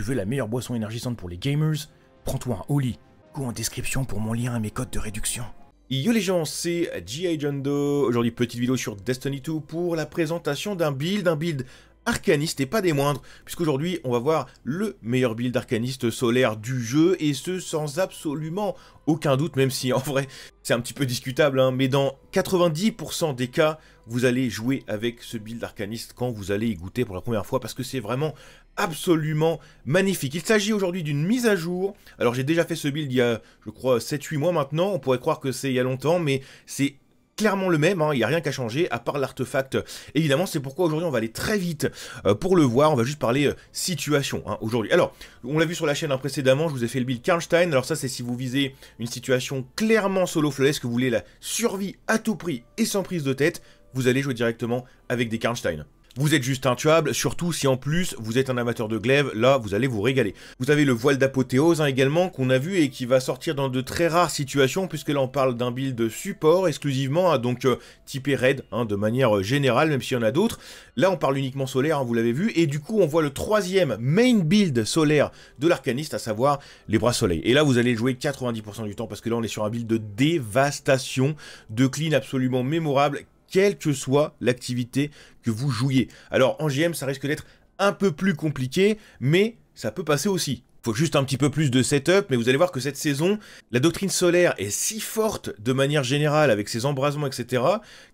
tu veux la meilleure boisson énergisante pour les gamers, prends-toi un holy Coup en description pour mon lien et mes codes de réduction. Yo les gens, c'est G.I. Doe. Aujourd'hui, petite vidéo sur Destiny 2 pour la présentation d'un build, un build arcaniste et pas des moindres, puisqu'aujourd'hui on va voir le meilleur build arcaniste solaire du jeu, et ce sans absolument aucun doute, même si en vrai c'est un petit peu discutable, hein. mais dans 90% des cas, vous allez jouer avec ce build arcaniste quand vous allez y goûter pour la première fois, parce que c'est vraiment absolument magnifique. Il s'agit aujourd'hui d'une mise à jour. Alors j'ai déjà fait ce build il y a, je crois, 7-8 mois maintenant. On pourrait croire que c'est il y a longtemps, mais c'est clairement le même, hein. il n'y a rien qu'à changer à part l'artefact. Évidemment, c'est pourquoi aujourd'hui on va aller très vite euh, pour le voir, on va juste parler euh, situation hein, aujourd'hui. Alors, on l'a vu sur la chaîne hein, précédemment, je vous ai fait le build Karnstein, alors ça c'est si vous visez une situation clairement solo flawless, que vous voulez la survie à tout prix et sans prise de tête, vous allez jouer directement avec des Karnstein. Vous êtes juste intuable, surtout si en plus vous êtes un amateur de glaive, là vous allez vous régaler. Vous avez le voile d'apothéose hein, également qu'on a vu et qui va sortir dans de très rares situations puisque là on parle d'un build support exclusivement, à hein, donc euh, typé raid hein, de manière euh, générale même s'il y en a d'autres. Là on parle uniquement solaire, vous l'avez vu, et du coup on voit le troisième main build solaire de l'arcaniste, à savoir les bras soleil. Et là vous allez jouer 90% du temps parce que là on est sur un build de dévastation, de clean absolument mémorable, quelle que soit l'activité que vous jouiez. Alors en GM, ça risque d'être un peu plus compliqué, mais ça peut passer aussi faut juste un petit peu plus de setup, mais vous allez voir que cette saison, la doctrine solaire est si forte de manière générale avec ses embrasements, etc.,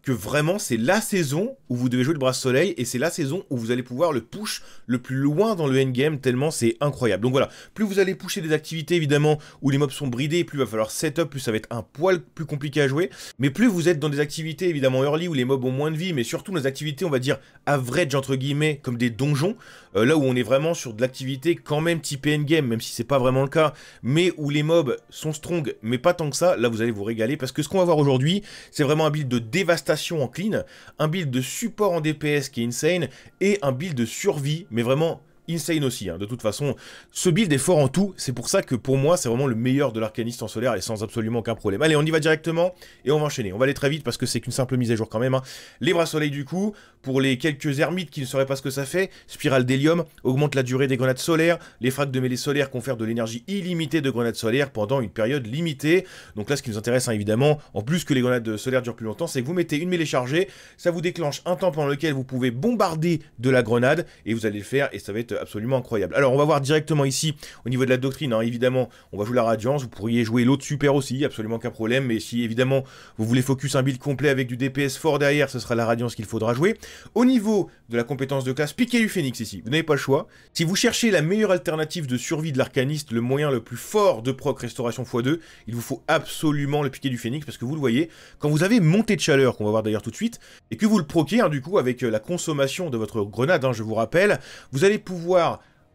que vraiment c'est la saison où vous devez jouer le bras soleil et c'est la saison où vous allez pouvoir le push le plus loin dans le endgame, tellement c'est incroyable. Donc voilà, plus vous allez pusher des activités évidemment où les mobs sont bridés, plus il va falloir setup, plus ça va être un poil plus compliqué à jouer, mais plus vous êtes dans des activités évidemment early où les mobs ont moins de vie, mais surtout dans des activités, on va dire average entre guillemets, comme des donjons, euh, là où on est vraiment sur de l'activité quand même type endgame, même si c'est pas vraiment le cas, mais où les mobs sont strong, mais pas tant que ça, là vous allez vous régaler, parce que ce qu'on va voir aujourd'hui, c'est vraiment un build de dévastation en clean, un build de support en DPS qui est insane, et un build de survie, mais vraiment insane aussi. Hein. De toute façon, ce build est fort en tout. C'est pour ça que pour moi, c'est vraiment le meilleur de l'arcaniste en solaire et sans absolument aucun problème. Allez, on y va directement et on va enchaîner. On va aller très vite parce que c'est qu'une simple mise à jour quand même. Hein. Les bras soleil du coup, pour les quelques ermites qui ne sauraient pas ce que ça fait, spirale d'hélium augmente la durée des grenades solaires. Les frags de mêlée solaire confèrent de l'énergie illimitée de grenades solaires pendant une période limitée. Donc là, ce qui nous intéresse hein, évidemment, en plus que les grenades solaires durent plus longtemps, c'est que vous mettez une mêlée chargée, ça vous déclenche un temps pendant lequel vous pouvez bombarder de la grenade et vous allez le faire et ça va être absolument incroyable. Alors on va voir directement ici au niveau de la doctrine, hein, évidemment on va jouer la Radiance, vous pourriez jouer l'autre super aussi, absolument qu'un problème, mais si évidemment vous voulez focus un build complet avec du DPS fort derrière, ce sera la Radiance qu'il faudra jouer. Au niveau de la compétence de classe, piquer du phénix ici, vous n'avez pas le choix. Si vous cherchez la meilleure alternative de survie de l'arcaniste, le moyen le plus fort de proc restauration x2, il vous faut absolument le piquer du phénix parce que vous le voyez, quand vous avez monté de chaleur, qu'on va voir d'ailleurs tout de suite, et que vous le proquez hein, du coup avec euh, la consommation de votre grenade, hein, je vous rappelle, vous allez pouvoir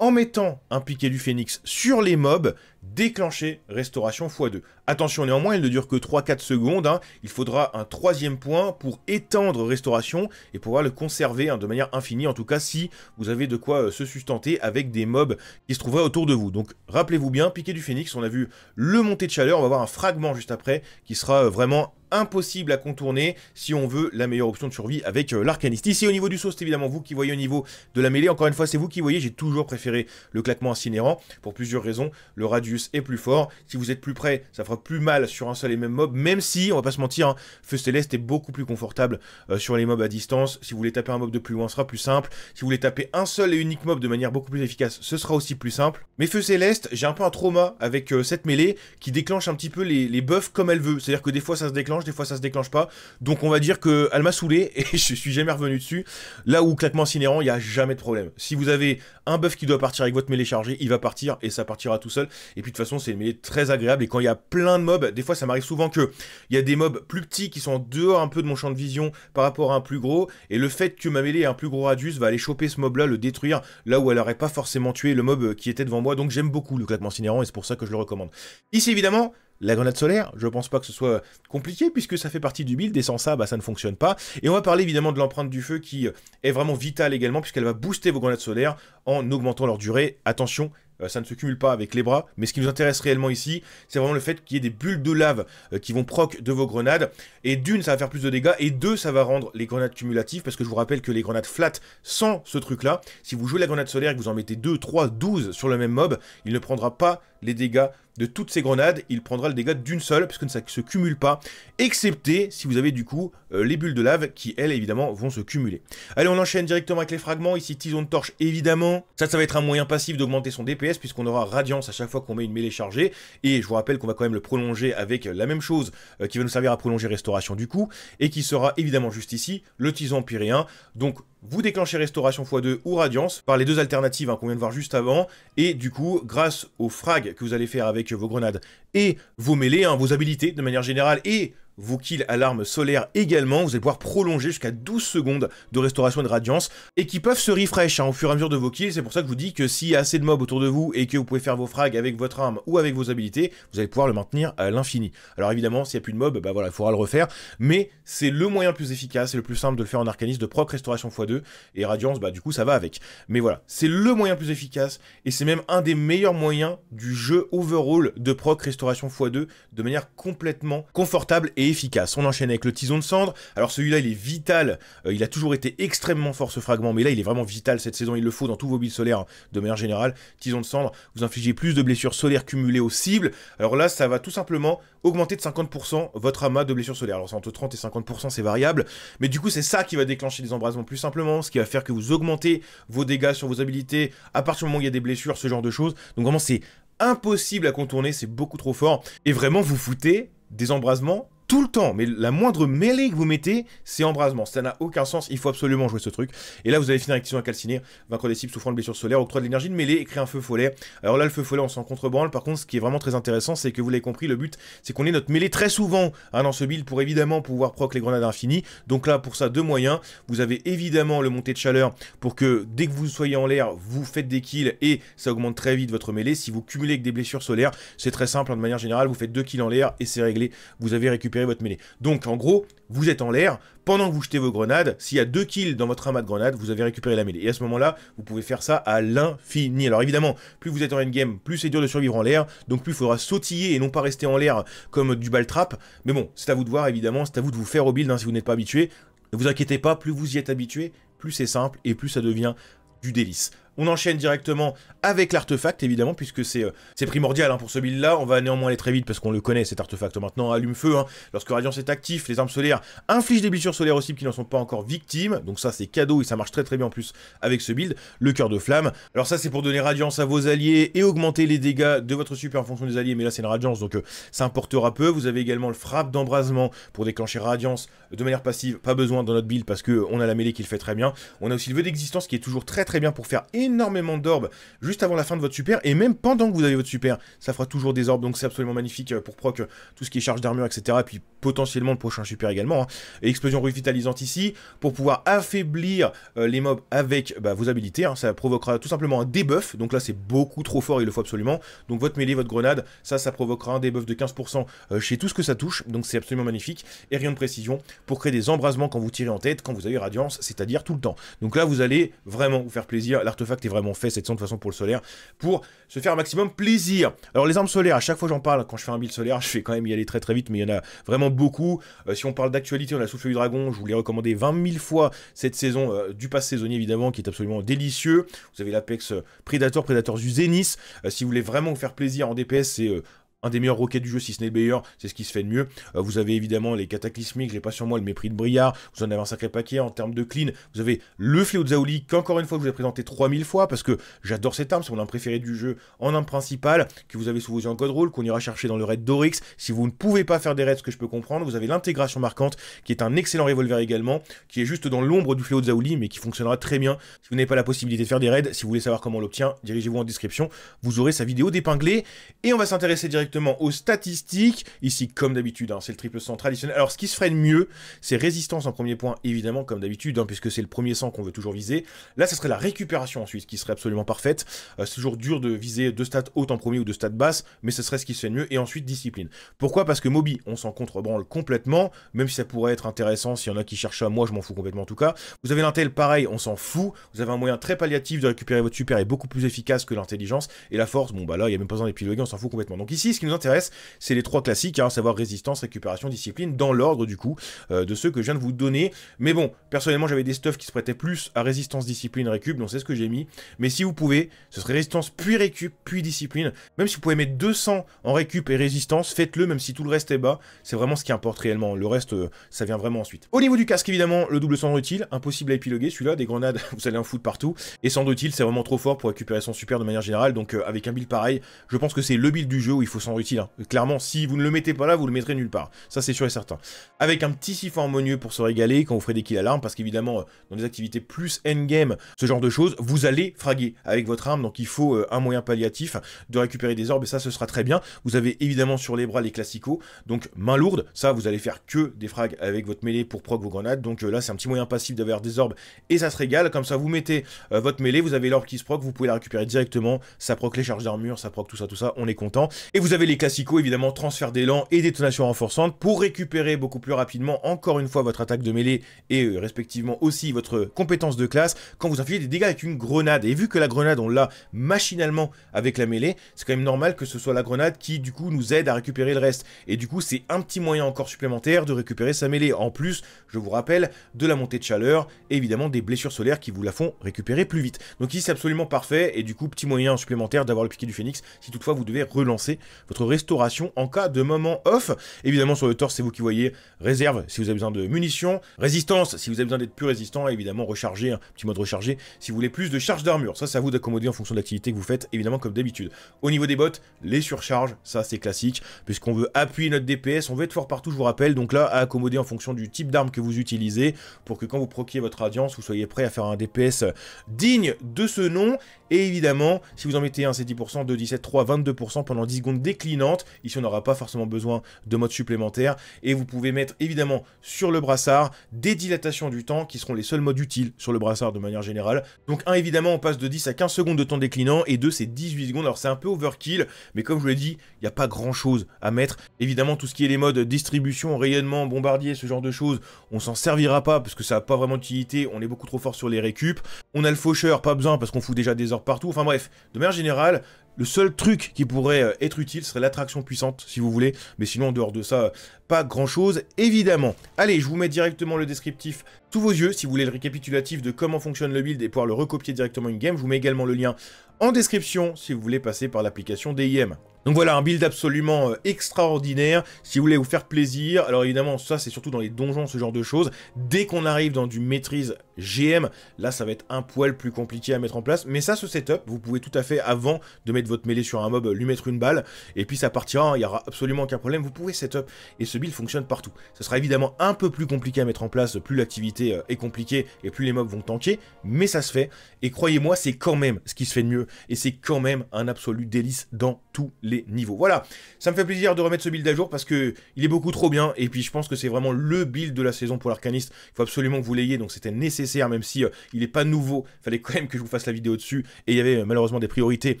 en mettant un piqué du phénix sur les mobs, déclencher restauration x2. Attention néanmoins, il ne dure que 3-4 secondes, hein. il faudra un troisième point pour étendre restauration et pouvoir le conserver hein, de manière infinie, en tout cas si vous avez de quoi euh, se sustenter avec des mobs qui se trouveraient autour de vous. Donc rappelez-vous bien, piqué du phénix, on a vu le monté de chaleur, on va voir un fragment juste après qui sera euh, vraiment impossible à contourner si on veut la meilleure option de survie avec euh, l'arcaniste. Ici au niveau du saut, c'est évidemment vous qui voyez au niveau de la mêlée, encore une fois c'est vous qui voyez, j'ai toujours préféré le claquement incinérant pour plusieurs raisons, le radio et est plus fort. Si vous êtes plus près, ça fera plus mal sur un seul et même mob, même si, on va pas se mentir, hein, Feu Céleste est beaucoup plus confortable euh, sur les mobs à distance. Si vous voulez taper un mob de plus loin, ce sera plus simple. Si vous voulez taper un seul et unique mob de manière beaucoup plus efficace, ce sera aussi plus simple. Mais Feu Céleste, j'ai un peu un trauma avec euh, cette mêlée qui déclenche un petit peu les, les buffs comme elle veut. C'est-à-dire que des fois ça se déclenche, des fois ça se déclenche pas. Donc on va dire que elle m'a saoulé et je suis jamais revenu dessus. Là où claquement incinérant, il n'y a jamais de problème. Si vous avez un buff qui doit partir avec votre mêlée chargée, il va partir et ça partira tout seul. Et puis de toute façon, c'est une très agréable. Et quand il y a plein de mobs, des fois, ça m'arrive souvent que il y a des mobs plus petits qui sont en dehors un peu de mon champ de vision par rapport à un plus gros. Et le fait que ma mêlée ait un plus gros radius va aller choper ce mob-là, le détruire là où elle n'aurait pas forcément tué le mob euh, qui était devant moi. Donc j'aime beaucoup le claquement cinérant et c'est pour ça que je le recommande. Ici, évidemment, la grenade solaire, je pense pas que ce soit compliqué puisque ça fait partie du build et sans ça, bah, ça ne fonctionne pas. Et on va parler évidemment de l'empreinte du feu qui est vraiment vitale également puisqu'elle va booster vos grenades solaires en augmentant leur durée. Attention, euh, ça ne se cumule pas avec les bras, mais ce qui nous intéresse réellement ici, c'est vraiment le fait qu'il y ait des bulles de lave euh, qui vont proc de vos grenades, et d'une, ça va faire plus de dégâts, et deux, ça va rendre les grenades cumulatives, parce que je vous rappelle que les grenades flat, sans ce truc-là, si vous jouez la grenade solaire et que vous en mettez 2, 3, 12 sur le même mob, il ne prendra pas les dégâts de toutes ces grenades, il prendra le dégât d'une seule, puisque ça ne se cumule pas, excepté si vous avez du coup euh, les bulles de lave, qui elles évidemment vont se cumuler. Allez, on enchaîne directement avec les fragments, ici tison de torche évidemment, ça ça va être un moyen passif d'augmenter son DPS, puisqu'on aura radiance à chaque fois qu'on met une mêlée chargée, et je vous rappelle qu'on va quand même le prolonger avec la même chose euh, qui va nous servir à prolonger restauration du coup, et qui sera évidemment juste ici, le tison pyréen, donc vous déclenchez Restauration x2 ou Radiance par les deux alternatives hein, qu'on vient de voir juste avant, et du coup, grâce aux frags que vous allez faire avec vos grenades et vos mêlées, hein, vos habilités de manière générale, et vos kills à l'arme solaire également, vous allez pouvoir prolonger jusqu'à 12 secondes de restauration et de radiance, et qui peuvent se refresh hein, au fur et à mesure de vos kills, c'est pour ça que je vous dis que s'il y a assez de mobs autour de vous et que vous pouvez faire vos frags avec votre arme ou avec vos habilités, vous allez pouvoir le maintenir à l'infini. Alors évidemment, s'il n'y a plus de mobs, bah voilà, il faudra le refaire, mais c'est le moyen le plus efficace et le plus simple de faire en arcanisme, de proc restauration x2, et radiance, bah du coup ça va avec. Mais voilà, c'est le moyen le plus efficace, et c'est même un des meilleurs moyens du jeu overall de proc restauration x2, de manière complètement confortable et efficace. On enchaîne avec le tison de cendre. Alors celui-là, il est vital. Euh, il a toujours été extrêmement fort ce fragment, mais là, il est vraiment vital cette saison. Il le faut dans tous vos builds solaires hein, de manière générale. Tison de cendre, vous infligez plus de blessures solaires cumulées aux cibles. Alors là, ça va tout simplement augmenter de 50% votre amas de blessures solaires. Alors c'est entre 30 et 50%, c'est variable. Mais du coup, c'est ça qui va déclencher des embrasements plus simplement, ce qui va faire que vous augmentez vos dégâts sur vos habilités à partir du moment où il y a des blessures, ce genre de choses. Donc vraiment, c'est impossible à contourner, c'est beaucoup trop fort. Et vraiment, vous foutez des embrasements tout le temps, mais la moindre mêlée que vous mettez, c'est embrasement. Ça n'a aucun sens, il faut absolument jouer ce truc. Et là, vous allez finir avec Tison à calciner, vaincre des cibles souffrant de blessures solaires, octroie de l'énergie de mêlée et créer un feu follet. Alors là, le feu follet, on s'en contrebande. Par contre, ce qui est vraiment très intéressant, c'est que vous l'avez compris, le but, c'est qu'on ait notre mêlée très souvent hein, dans ce build pour évidemment pouvoir proc les grenades infinies. Donc là, pour ça, deux moyens. Vous avez évidemment le montée de chaleur pour que dès que vous soyez en l'air, vous faites des kills et ça augmente très vite votre mêlée. Si vous cumulez avec des blessures solaires, c'est très simple. Hein, de manière générale, vous faites deux kills en l'air et c'est réglé. Vous avez récupéré votre mêlée. Donc en gros, vous êtes en l'air, pendant que vous jetez vos grenades, s'il y a deux kills dans votre amas de grenades, vous avez récupéré la mêlée. Et à ce moment-là, vous pouvez faire ça à l'infini. Alors évidemment, plus vous êtes en endgame, plus c'est dur de survivre en l'air, donc plus il faudra sautiller et non pas rester en l'air comme du trap. Mais bon, c'est à vous de voir évidemment, c'est à vous de vous faire au build hein, si vous n'êtes pas habitué. Ne vous inquiétez pas, plus vous y êtes habitué, plus c'est simple et plus ça devient du délice. On enchaîne directement avec l'artefact, évidemment, puisque c'est euh, primordial hein, pour ce build-là. On va néanmoins aller très vite parce qu'on le connaît, cet artefact maintenant. Hein, allume-feu, hein. lorsque Radiance est actif, les armes solaires infligent des blessures solaires aux cibles qui n'en sont pas encore victimes. Donc ça, c'est cadeau et ça marche très très bien en plus avec ce build. Le cœur de flamme. Alors ça, c'est pour donner Radiance à vos alliés et augmenter les dégâts de votre super en fonction des alliés. Mais là, c'est une Radiance, donc euh, ça importera peu. Vous avez également le frappe d'embrasement pour déclencher Radiance de manière passive. Pas besoin dans notre build parce qu'on euh, on a la mêlée qui le fait très bien. On a aussi le vœu d'existence qui est toujours très très bien pour faire énormément d'orbes juste avant la fin de votre super, et même pendant que vous avez votre super, ça fera toujours des orbes, donc c'est absolument magnifique euh, pour proc euh, tout ce qui est charge d'armure, etc. puis potentiellement le prochain super également. Hein. explosion revitalisante ici, pour pouvoir affaiblir euh, les mobs avec bah, vos habilités, hein. ça provoquera tout simplement un debuff, donc là c'est beaucoup trop fort, il le faut absolument. Donc votre mêlée, votre grenade, ça, ça provoquera un debuff de 15% chez tout ce que ça touche, donc c'est absolument magnifique. Et rien de précision pour créer des embrasements quand vous tirez en tête, quand vous avez radiance, c'est-à-dire tout le temps. Donc là vous allez vraiment vous faire plaisir, l'artefact tu est vraiment fait, cette saison de toute façon pour le solaire, pour se faire un maximum plaisir. Alors les armes solaires, à chaque fois j'en parle, quand je fais un build solaire, je fais quand même y aller très très vite, mais il y en a vraiment beaucoup. Euh, si on parle d'actualité, on a Souffle du Dragon, je vous l'ai recommandé 20 000 fois cette saison, euh, du pass saisonnier évidemment, qui est absolument délicieux. Vous avez l'Apex euh, Predator, Predator du Zenith. si vous voulez vraiment vous faire plaisir en DPS, c'est un des meilleurs roquettes du jeu, si ce n'est le c'est ce qui se fait de mieux. Euh, vous avez évidemment les cataclysmiques, j'ai pas sur moi le mépris de Briard, vous en avez un sacré paquet en termes de clean, vous avez le fléau de Zaouli, qu'encore une fois je vous ai présenté 3000 fois, parce que j'adore cette arme, c'est mon arme préférée du jeu en arme principale, que vous avez sous vos yeux en code rôle, qu'on ira chercher dans le raid d'Orix, si vous ne pouvez pas faire des raids, ce que je peux comprendre, vous avez l'intégration marquante, qui est un excellent revolver également, qui est juste dans l'ombre du fléau de Zaouli, mais qui fonctionnera très bien. Si vous n'avez pas la possibilité de faire des raids, si vous voulez savoir comment on l'obtient, dirigez-vous en description, vous aurez sa vidéo d'épinglé, et on va s'intéresser directement aux statistiques. Ici, comme d'habitude, hein, c'est le triple 100 traditionnel. Alors, ce qui se ferait de mieux, c'est résistance en premier point, évidemment, comme d'habitude, hein, puisque c'est le premier sang qu'on veut toujours viser. Là, ce serait la récupération ensuite, qui serait absolument parfaite. Euh, c'est toujours dur de viser deux stats hautes en premier ou deux stats basses, mais ce serait ce qui se fait mieux. Et ensuite, discipline. Pourquoi Parce que Moby, on s'en contrebranle complètement, même si ça pourrait être intéressant, s'il y en a qui cherchent à moi, je m'en fous complètement en tout cas. Vous avez l'intel, pareil, on s'en fout. Vous avez un moyen très palliatif de récupérer votre super est beaucoup plus efficace que l'intelligence. Et la force, bon bah là, il n'y a même pas besoin d'épiloguer, on s'en fout complètement. Donc ici, ce nous intéresse, c'est les trois classiques, à hein, savoir résistance, récupération, discipline, dans l'ordre du coup euh, de ceux que je viens de vous donner. Mais bon, personnellement j'avais des stuffs qui se prêtaient plus à résistance, discipline, récup, donc c'est ce que j'ai mis. Mais si vous pouvez, ce serait résistance puis récup, puis discipline. Même si vous pouvez mettre 200 en récup et résistance, faites-le même si tout le reste est bas. C'est vraiment ce qui importe réellement. Le reste, euh, ça vient vraiment ensuite. Au niveau du casque, évidemment, le double cendre utile, impossible à épiloguer celui-là, des grenades, vous allez en foutre partout. Et cendre utile, c'est vraiment trop fort pour récupérer son super de manière générale, donc euh, avec un build pareil, je pense que c'est le build du jeu où il faut s'en utile. Hein. Clairement, si vous ne le mettez pas là, vous le mettrez nulle part. Ça, c'est sûr et certain. Avec un petit siphon harmonieux pour se régaler quand vous ferez des kills à l'arme, parce qu'évidemment, euh, dans des activités plus endgame, ce genre de choses, vous allez fraguer avec votre arme, donc il faut euh, un moyen palliatif de récupérer des orbes, et ça, ce sera très bien. Vous avez évidemment sur les bras les classicaux, donc main lourde, ça, vous allez faire que des frags avec votre mêlée pour proc vos grenades, donc euh, là, c'est un petit moyen passif d'avoir des orbes, et ça se régale, comme ça, vous mettez votre mêlée, vous avez l'orbe qui se proc, vous pouvez la récupérer directement, ça proc les charges d'armure, ça proc tout ça, tout ça, on est content, et vous avez les classicaux, évidemment, transfert d'élan et détonation renforçante pour récupérer beaucoup plus rapidement, encore une fois, votre attaque de mêlée et euh, respectivement aussi votre compétence de classe quand vous infligez des dégâts avec une grenade. Et vu que la grenade, on l'a machinalement avec la mêlée, c'est quand même normal que ce soit la grenade qui, du coup, nous aide à récupérer le reste. Et du coup, c'est un petit moyen encore supplémentaire de récupérer sa mêlée. En plus, je vous rappelle, de la montée de chaleur et évidemment des blessures solaires qui vous la font récupérer plus vite. Donc ici, c'est absolument parfait et du coup, petit moyen supplémentaire d'avoir le piqué du phénix si toutefois vous devez relancer votre restauration en cas de moment off. Évidemment, sur le torse, c'est vous qui voyez. Réserve si vous avez besoin de munitions. Résistance si vous avez besoin d'être plus résistant. évidemment, recharger, un petit mode recharger si vous voulez plus de charge d'armure. Ça, c'est à vous d'accommoder en fonction de l'activité que vous faites, évidemment, comme d'habitude. Au niveau des bottes, les surcharges, ça, c'est classique, puisqu'on veut appuyer notre DPS. On veut être fort partout, je vous rappelle. Donc là, à accommoder en fonction du type d'arme que vous utilisez pour que quand vous proquiez votre radiance, vous soyez prêt à faire un DPS digne de ce nom. Et évidemment, si vous en mettez un, c'est 10%, 2, 17, 3, 22% pendant 10 secondes dès déclinante. Ici, on n'aura pas forcément besoin de mode supplémentaire. Et vous pouvez mettre évidemment sur le brassard des dilatations du temps qui seront les seuls modes utiles sur le brassard de manière générale. Donc, un, évidemment, on passe de 10 à 15 secondes de temps déclinant et deux, c'est 18 secondes. Alors, c'est un peu overkill, mais comme je l'ai dit, il n'y a pas grand chose à mettre. Évidemment, tout ce qui est les modes distribution, rayonnement, bombardier, ce genre de choses, on s'en servira pas parce que ça n'a pas vraiment d'utilité. On est beaucoup trop fort sur les récup. On a le faucheur, pas besoin parce qu'on fout déjà des ordres partout. Enfin bref, de manière générale, le seul truc qui pourrait euh, être utile serait l'attraction puissante, si vous voulez. Mais sinon, en dehors de ça, euh, pas grand-chose, évidemment. Allez, je vous mets directement le descriptif sous vos yeux. Si vous voulez le récapitulatif de comment fonctionne le build et pouvoir le recopier directement une game, je vous mets également le lien en description si vous voulez passer par l'application DIM. Donc voilà, un build absolument euh, extraordinaire, si vous voulez vous faire plaisir, alors évidemment ça c'est surtout dans les donjons, ce genre de choses, dès qu'on arrive dans du maîtrise GM, là ça va être un poil plus compliqué à mettre en place, mais ça ce setup, vous pouvez tout à fait avant de mettre votre mêlée sur un mob, lui mettre une balle, et puis ça partira, il n'y aura absolument aucun problème, vous pouvez setup, et ce build fonctionne partout. Ce sera évidemment un peu plus compliqué à mettre en place, plus l'activité euh, est compliqué, et plus les mobs vont tanker, mais ça se fait. Et croyez-moi, c'est quand même ce qui se fait de mieux et c'est quand même un absolu délice dans tous les niveaux. Voilà, ça me fait plaisir de remettre ce build à jour parce que il est beaucoup trop bien et puis je pense que c'est vraiment le build de la saison pour l'arcaniste. Il faut absolument que vous l'ayez, donc c'était nécessaire même si euh, il n'est pas nouveau. Fallait quand même que je vous fasse la vidéo dessus et il y avait euh, malheureusement des priorités.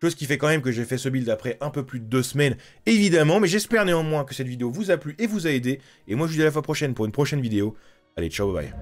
Chose qui fait quand même que j'ai fait ce build après un peu plus de deux semaines, évidemment. Mais j'espère néanmoins que cette vidéo vous a plu et vous a aidé. Et moi je vous dis à la fois prochaine pour une prochaine vidéo. речовой.